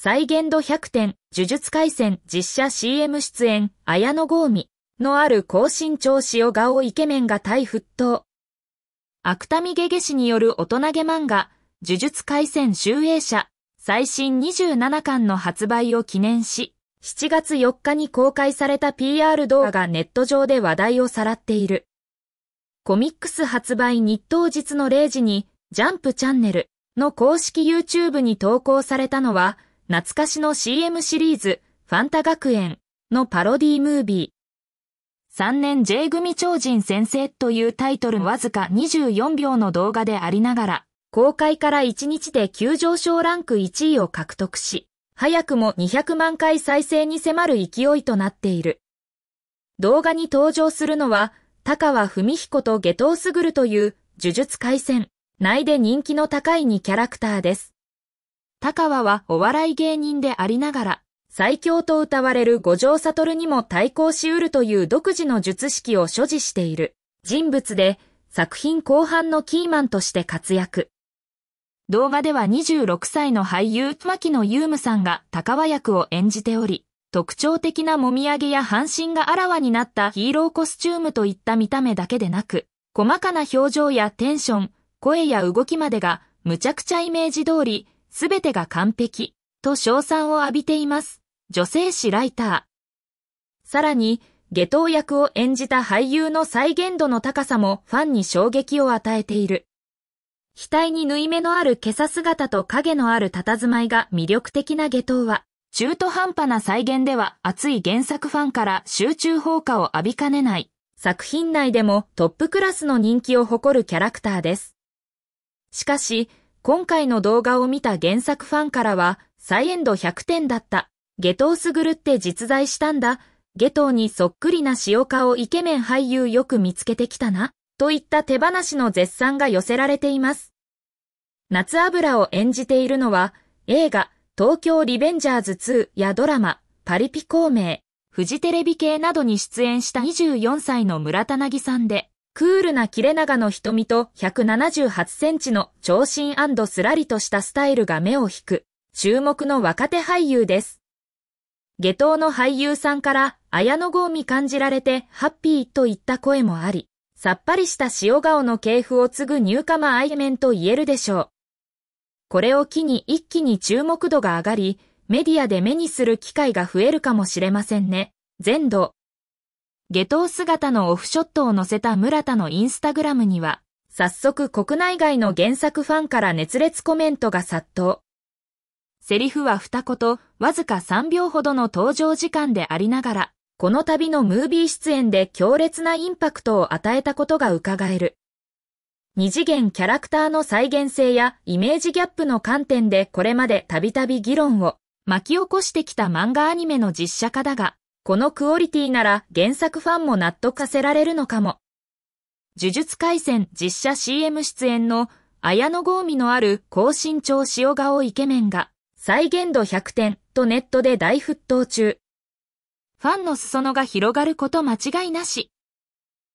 再現度100点、呪術回戦実写 CM 出演、綾野剛美のある高身長塩顔イケメンが大沸騰。芥見ゲゲ氏による大人げ漫画、呪術回戦集英社、最新27巻の発売を記念し、7月4日に公開された PR 動画がネット上で話題をさらっている。コミックス発売日当日の0時に、ジャンプチャンネルの公式 YouTube に投稿されたのは、懐かしの CM シリーズ、ファンタ学園のパロディムービー。3年 J 組超人先生というタイトルわずか24秒の動画でありながら、公開から1日で急上昇ランク1位を獲得し、早くも200万回再生に迫る勢いとなっている。動画に登場するのは、高輪文彦と下等すぐるという呪術回戦内で人気の高い2キャラクターです。高和はお笑い芸人でありながら、最強と歌われる五条悟にも対抗し得るという独自の術式を所持している人物で、作品後半のキーマンとして活躍。動画では26歳の俳優、牧野優夢さんが高和役を演じており、特徴的なもみあげや半身があらわになったヒーローコスチュームといった見た目だけでなく、細かな表情やテンション、声や動きまでが、むちゃくちゃイメージ通り、すべてが完璧と称賛を浴びています。女性誌ライター。さらに、下等役を演じた俳優の再現度の高さもファンに衝撃を与えている。額に縫い目のある毛さ姿と影のある佇まいが魅力的な下等は、中途半端な再現では熱い原作ファンから集中砲火を浴びかねない、作品内でもトップクラスの人気を誇るキャラクターです。しかし、今回の動画を見た原作ファンからは、再エンド100点だった。下等すぐるって実在したんだ。下等にそっくりな塩顔イケメン俳優よく見つけてきたな。といった手放しの絶賛が寄せられています。夏油を演じているのは、映画、東京リベンジャーズ2やドラマ、パリピ孔明、フジテレビ系などに出演した24歳の村田なぎさんで、クールな切れ長の瞳と178センチの長身すらりとしたスタイルが目を引く、注目の若手俳優です。下等の俳優さんから綾野剛に感じられてハッピーといった声もあり、さっぱりした塩顔の系譜を継ぐニューカマアイメンと言えるでしょう。これを機に一気に注目度が上がり、メディアで目にする機会が増えるかもしれませんね。全土。下等姿のオフショットを載せた村田のインスタグラムには、早速国内外の原作ファンから熱烈コメントが殺到。セリフは二言、わずか三秒ほどの登場時間でありながら、この度のムービー出演で強烈なインパクトを与えたことが伺える。二次元キャラクターの再現性やイメージギャップの観点でこれまでたびたび議論を巻き起こしてきた漫画アニメの実写化だが、このクオリティなら原作ファンも納得させられるのかも。呪術廻戦実写 CM 出演の綾野剛美のある高身長塩顔イケメンが再現度100点とネットで大沸騰中。ファンの裾野が広がること間違いなし。